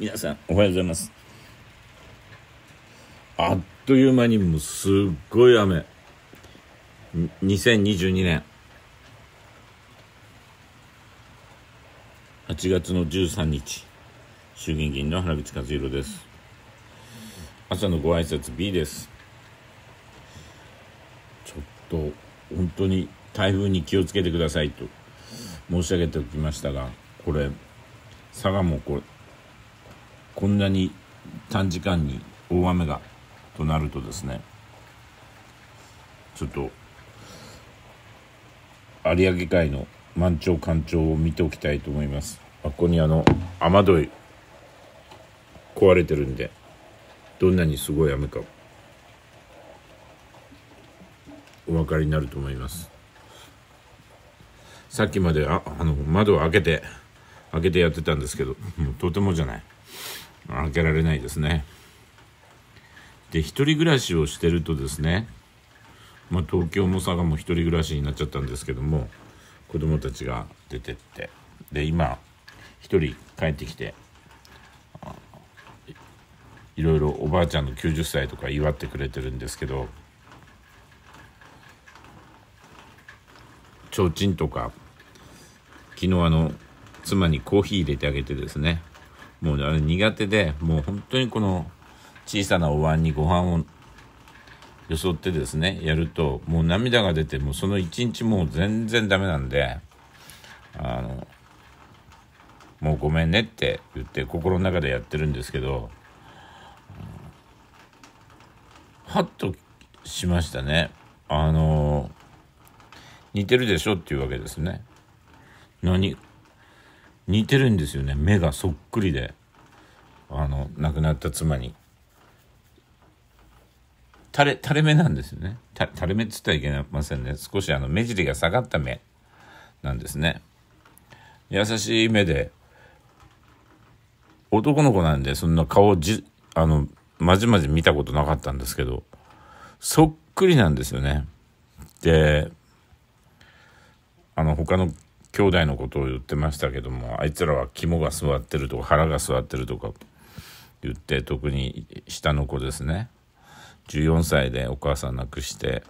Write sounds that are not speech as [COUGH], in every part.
皆さん、おはようございます。あっという間にもうすっごい雨。2022年8月の13日、衆議院議員の原口和弘です。朝のご挨拶 B です。ちょっと、本当に台風に気をつけてくださいと申し上げておきましたが、これ、佐賀もこれ、こんなに短時間に大雨がとなるとですねちょっと有明海の満潮干潮を見ておきたいと思いますあここにあの雨どい壊れてるんでどんなにすごい雨かお分かりになると思いますさっきまでああの窓を開けて開けてやってたんですけどとてもじゃない開けられないですね。で一人暮らしをしてるとですね、まあ、東京も佐賀も1人暮らしになっちゃったんですけども子供たちが出てってで今1人帰ってきていろいろおばあちゃんの90歳とか祝ってくれてるんですけど提灯とか昨日あの妻にコーヒー入れてあげてですねもうあれ苦手で、もう本当にこの小さなお椀にご飯をよそってですね、やると、もう涙が出て、もうその一日もう全然ダメなんで、あの、もうごめんねって言って心の中でやってるんですけど、ハッとしましたね。あの、似てるでしょっていうわけですね。何似てるんですよね目がそっくりであの亡くなった妻に垂れ垂れ目なんですよね垂れ目っつったらいけませんね少しあの目尻が下がった目なんですね優しい目で男の子なんでそんな顔じあのまじまじ見たことなかったんですけどそっくりなんですよねであの他の兄弟のことを言ってましたけどもあいつらは肝が座ってるとか腹が座ってるとか言って特に下の子ですね14歳でお母さん亡くして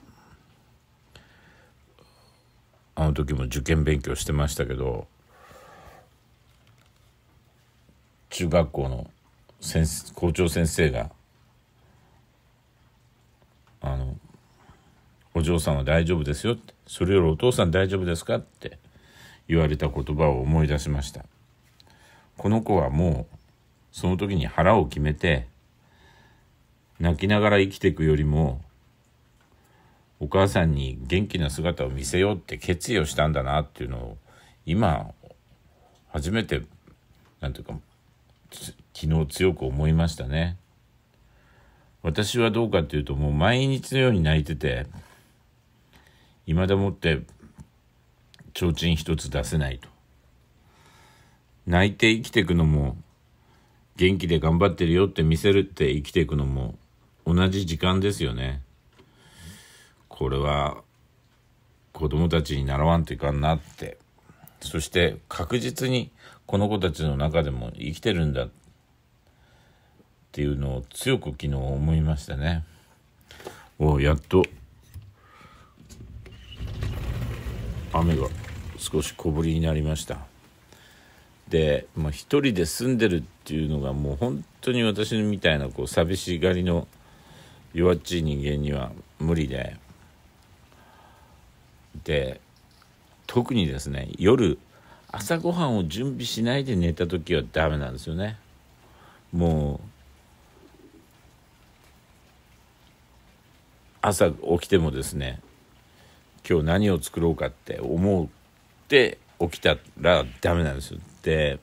あの時も受験勉強してましたけど中学校の先生校長先生が「あのお嬢さんは大丈夫ですよ」って「それよりお父さん大丈夫ですか?」って言われた言葉を思い出しました。この子はもうその時に腹を決めて泣きながら生きていくよりもお母さんに元気な姿を見せようって決意をしたんだなっていうのを今初めて何ていうか昨日強く思いましたね。私はどうかっていうともう毎日のように泣いてて今でもって提灯一つ出せないと泣いて生きていくのも元気で頑張ってるよって見せるって生きていくのも同じ時間ですよねこれは子供たちに習わんといかんなってそして確実にこの子たちの中でも生きてるんだっていうのを強く昨日思いましたねおやっと雨が。少し小ぶりになりましたで、まあ、一人で住んでるっていうのがもう本当に私みたいなこう寂しがりの弱っちい人間には無理でで特にですね夜朝ごはんを準備しないで寝た時はダメなんですよねもう朝起きてもですね今日何を作ろうかって思うって起きたらダメなんですよで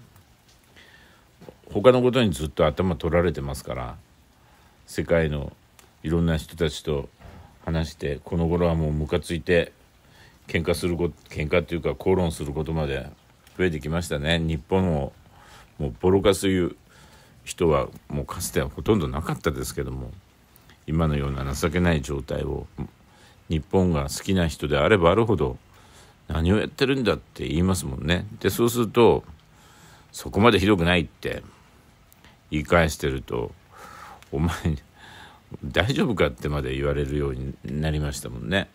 他のことにずっと頭取られてますから世界のいろんな人たちと話してこの頃はもうムカついて喧嘩すること喧嘩っていうか口論することまで増えてきましたね日本をもうボロカスいう人はもうかつてはほとんどなかったですけども今のような情けない状態を日本が好きな人であればあるほど何をやってるんだって言いますもんね。で、そうすると、そこまでひどくないって言い返してると、お前、大丈夫かってまで言われるようになりましたもんね。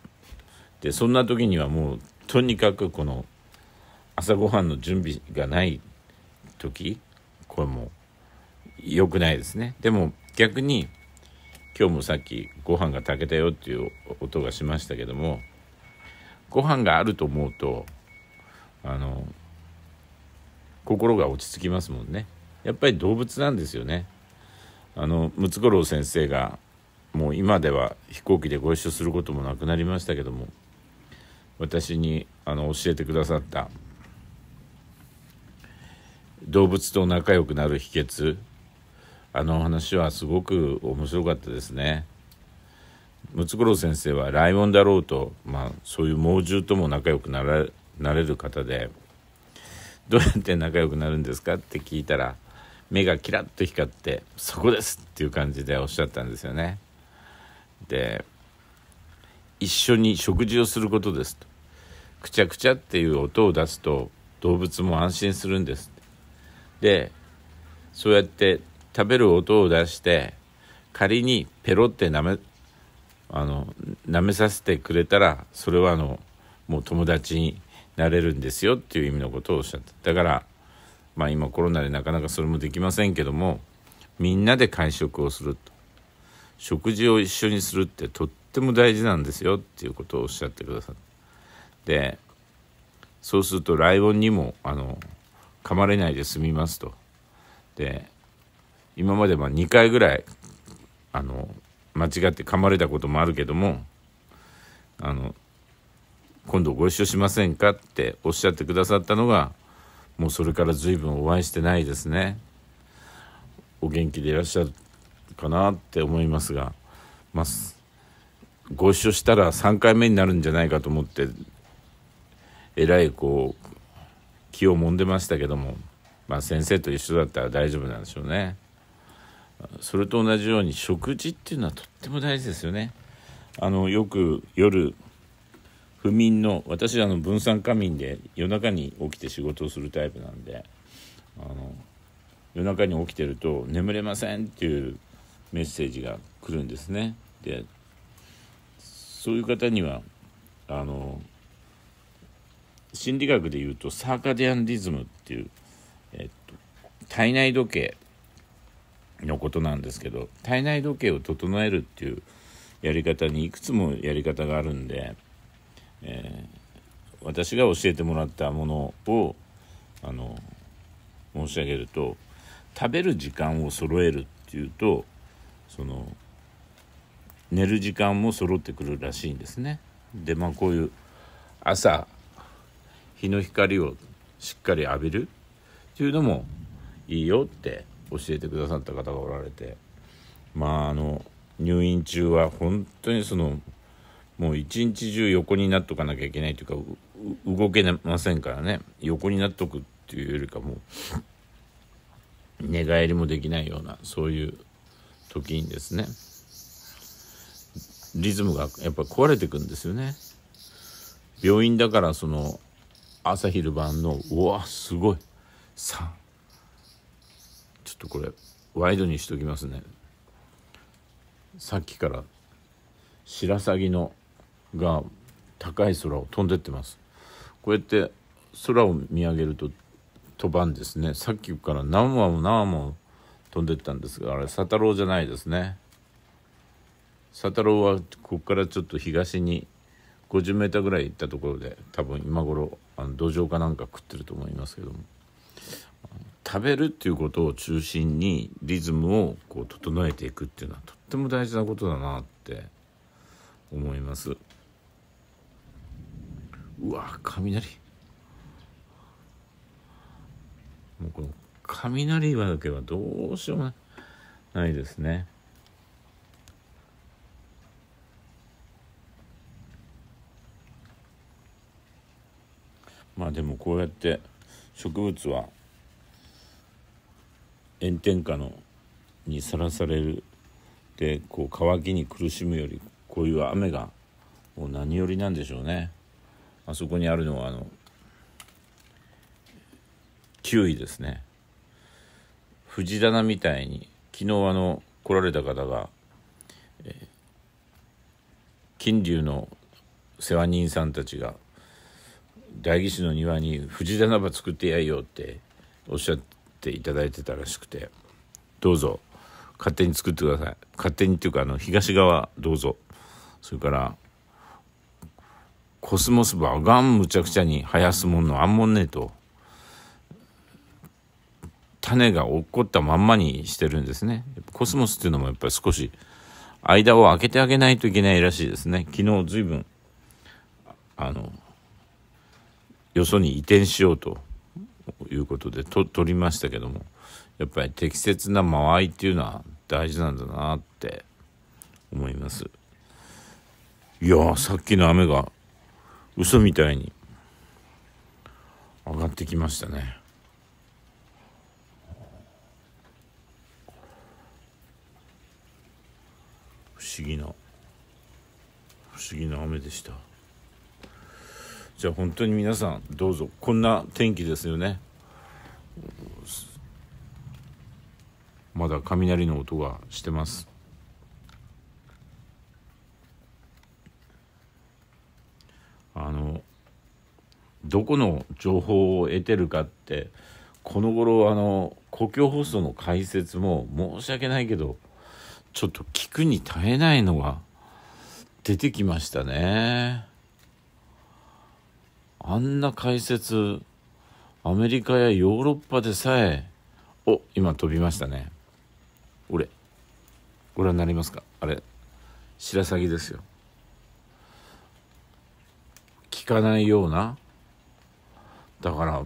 で、そんな時にはもう、とにかくこの、朝ごはんの準備がない時、これも良くないですね。でも逆に、今日もさっきご飯が炊けたよっていう音がしましたけども、ご飯があると思うとあの心が落ち着きますもんねやっぱり動物なんですよねあのムツゴロウ先生がもう今では飛行機でご一緒することもなくなりましたけども私にあの教えてくださった動物と仲良くなる秘訣あの話はすごく面白かったですね。ムツゴロウ先生はライオンだろうと、まあ、そういう猛獣とも仲良くならなれる方で「どうやって仲良くなるんですか?」って聞いたら目がキラッと光って「そこです!」っていう感じでおっしゃったんですよね。で一緒に食事をすることですと。くちゃくちゃっていう音を出すと動物も安心するんですでそうやって食べる音を出して仮にペロってなめあの舐めさせてくれたらそれはあのもう友達になれるんですよっていう意味のことをおっしゃってだからまあ今コロナでなかなかそれもできませんけどもみんなで会食をすると食事を一緒にするってとっても大事なんですよっていうことをおっしゃってくださってでそうするとライオンにもあの噛まれないで済みますとで今までま2回ぐらいあの間違って噛まれたこともあるけどもあの今度ご一緒しませんかっておっしゃってくださったのがもうそれから随分お会いしてないですねお元気でいらっしゃるかなって思いますがまあご一緒したら3回目になるんじゃないかと思ってえらいこう気をもんでましたけども、まあ、先生と一緒だったら大丈夫なんでしょうね。それと同じように食事っていうのはとっても大事ですよね。あのよく夜不眠の私あの分散過眠で夜中に起きて仕事をするタイプなんであの夜中に起きてると「眠れません」っていうメッセージが来るんですね。でそういう方にはあの心理学でいうとサーカディアンリズムっていう、えっと、体内時計のことなんですけど体内時計を整えるっていうやり方にいくつもやり方があるんで、えー、私が教えてもらったものをあの申し上げると食べる時間を揃えるっていうとその寝る時間も揃ってくるらしいんですね。でまあこういう朝日の光をしっかり浴びるっていうのもいいよって教えてくださった方がおられてまああの入院中は本当にそのもう一日中横になっとかなきゃいけないというか動けませんからね横になっとくっていうよりかもう寝返りもできないようなそういう時にですねリズムがやっぱ壊れてくんですよね病院だからその朝昼晩のうわすごいとこれワイドにしときますねさっきから白鷺のが高い空を飛んでってますこうやって空を見上げると飛ばんですねさっきから何羽も何羽も飛んでったんですがあれ佐太郎じゃないですね佐太郎はここからちょっと東に 50m ぐらい行ったところで多分今頃あの土壌かなんか食ってると思いますけども。食べるっていうことを中心にリズムをこう整えていくっていうのはとっても大事なことだなって思いますうわ雷もうこの雷だけはどうしようもないですねまあでもこうやって植物は炎天下のにさらされるでこう乾きに苦しむよりこういう雨がもう何よりなんでしょうねあそこにあるのはあのキウイですね藤棚みたいに昨日あの来られた方が、えー、金龍の世話人さんたちが代議士の庭に藤棚ば作ってやいよっておっしゃっていただいてたらしくてどうぞ勝手に作ってください勝手にっていうかあの東側どうぞそれからコスモスバーガンむちゃくちゃに生やすもんのあんもんねえと種が落っこったまんまにしてるんですねコスモスっていうのもやっぱり少し間を空けてあげないといけないらしいですね昨日随分あのよそに移転しようということでと取りましたけどもやっぱり適切な間合いっていうのは大事なんだなって思いますいやさっきの雨が嘘みたいに上がってきましたね不思議な不思議な雨でした。じゃあ本当に皆さんどうぞこんな天気ですよねまだ雷の音がしてますあのどこの情報を得てるかってこの頃あの公共放送の解説も申し訳ないけどちょっと聞くに堪えないのが出てきましたね。あんな解説、アメリカやヨーロッパでさえ、お、今飛びましたね。俺、ご覧になりますかあれ、白鷺ですよ。聞かないような。だから、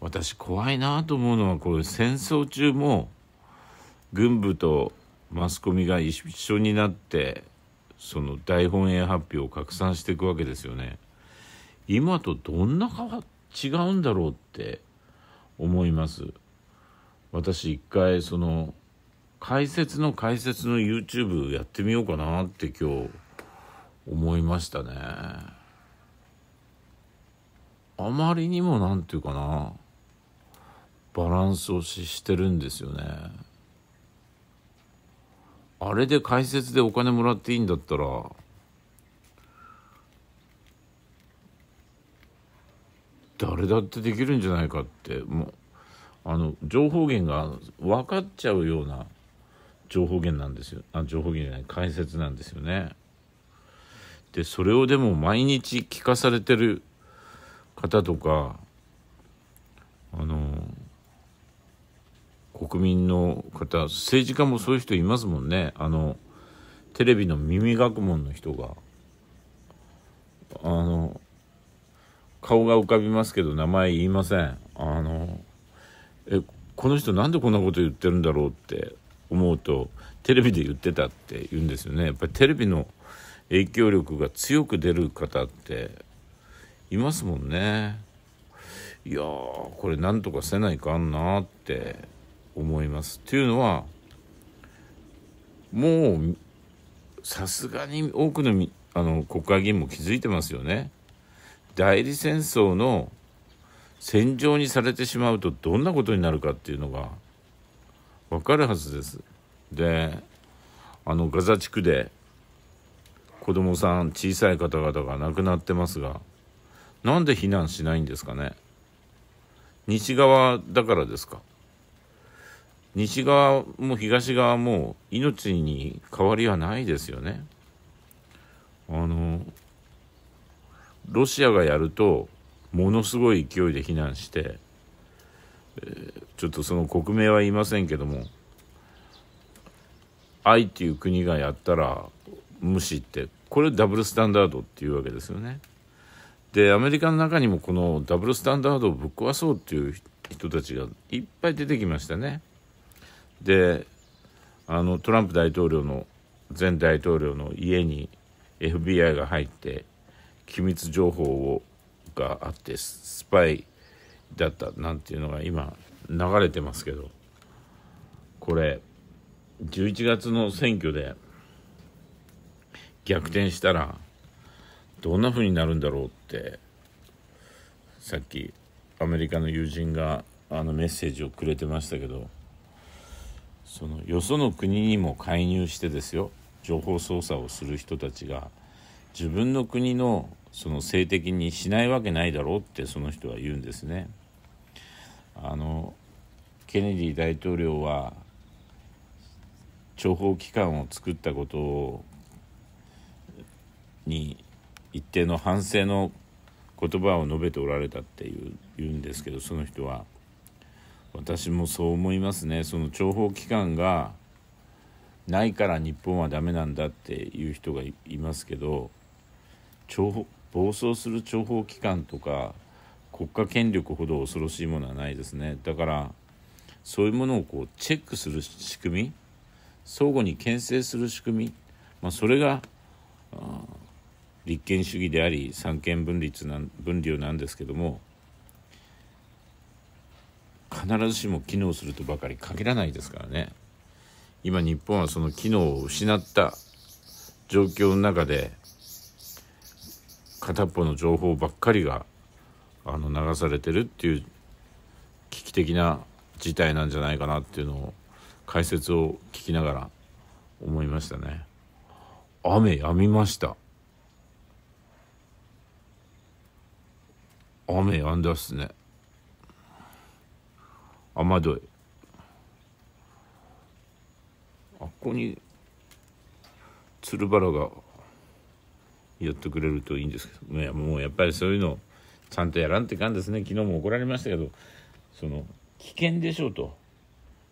私怖いなと思うのは、これ戦争中も、軍部とマスコミが一緒になって、その大本営発表を拡散していくわけですよね。今とどんな違うんだろうって思います私一回その解説の解説の YouTube やってみようかなって今日思いましたねあまりにも何て言うかなバランスをししてるんですよねあれで解説でお金もらっていいんだったら誰だってできるんじゃないかってもうあの情報源が分かっちゃうような情報源なんですよあ情報源じゃない解説なんですよね。でそれをでも毎日聞かされてる方とかあの国民の方政治家もそういう人いますもんねあのテレビの耳学問の人があの顔が浮かびますけど名前言いませんあのえこの人なんでこんなこと言ってるんだろうって思うとテレビで言ってたって言うんですよねやっぱりテレビの影響力が強く出る方っていますもんねいやこれなんとかせないかんなって思いますっていうのはもうさすがに多くのあの国会議員も気づいてますよね。代理戦争の戦場にされてしまうとどんなことになるかっていうのが分かるはずです。であのガザ地区で子供さん小さい方々が亡くなってますがなんで避難しないんですかね西側だからですか西側も東側も命に変わりはないですよね。あのロシアがやるとものすごい勢いで非難して、えー、ちょっとその国名は言いませんけども愛っていう国がやったら無視ってこれダブルスタンダードっていうわけですよね。でアメリカの中にもこのダブルスタンダードをぶっ壊そうっていう人たちがいっぱい出てきましたね。であのトランプ大統領の前大統領の家に FBI が入って機密情報をがあってスパイだったなんていうのが今流れてますけどこれ11月の選挙で逆転したらどんな風になるんだろうってさっきアメリカの友人があのメッセージをくれてましたけどそのよその国にも介入してですよ情報操作をする人たちが自分の国のその性的にしないわけないだろうってその人は言うんですね。あのケネディ大統領は諜報機関を作ったことに一定の反省の言葉を述べておられたっていう言うんですけどその人は私もそう思いますねその諜報機関がないから日本はダメなんだっていう人がいますけど諜報暴走する諜報機関とか国家権力ほど恐ろしいものはないですねだからそういうものをこうチェックする仕組み相互に牽制する仕組み、まあ、それが立憲主義であり三権分立なん分離なんですけども必ずしも機能するとばかり限らないですからね今日本はその機能を失った状況の中で片っぽの情報ばっかりがあの流されてるっていう危機的な事態なんじゃないかなっていうのを解説を聞きながら思いましたね。雨止みました。雨止んだっすね。雨どい。あっこにつるばらが言ってくれるといいんですけど、ね、もうやっぱりそういうのちゃんとやらんってかんですね昨日も怒られましたけどその危険でしょうと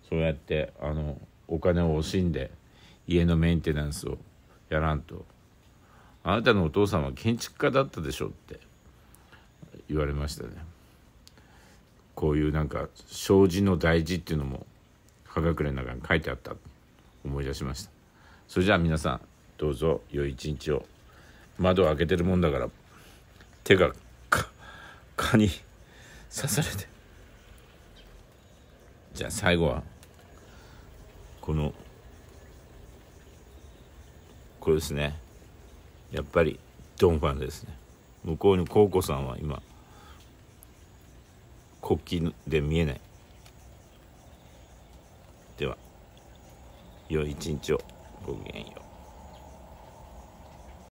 そうやってあのお金を惜しんで家のメンテナンスをやらんとあなたのお父さんは建築家だったでしょうって言われましたねこういうなんか障子の大事っていうのも科学連の中に書いてあった思い出しましたそれじゃあ皆さんどうぞ良い一日を。窓を開けてるもんだから手が蚊に [LAUGHS] 刺されてじゃあ最後はこのこれですねやっぱりドンファンですね向こうにコウコさんは今国旗で見えないでは良い一日をごきげんよう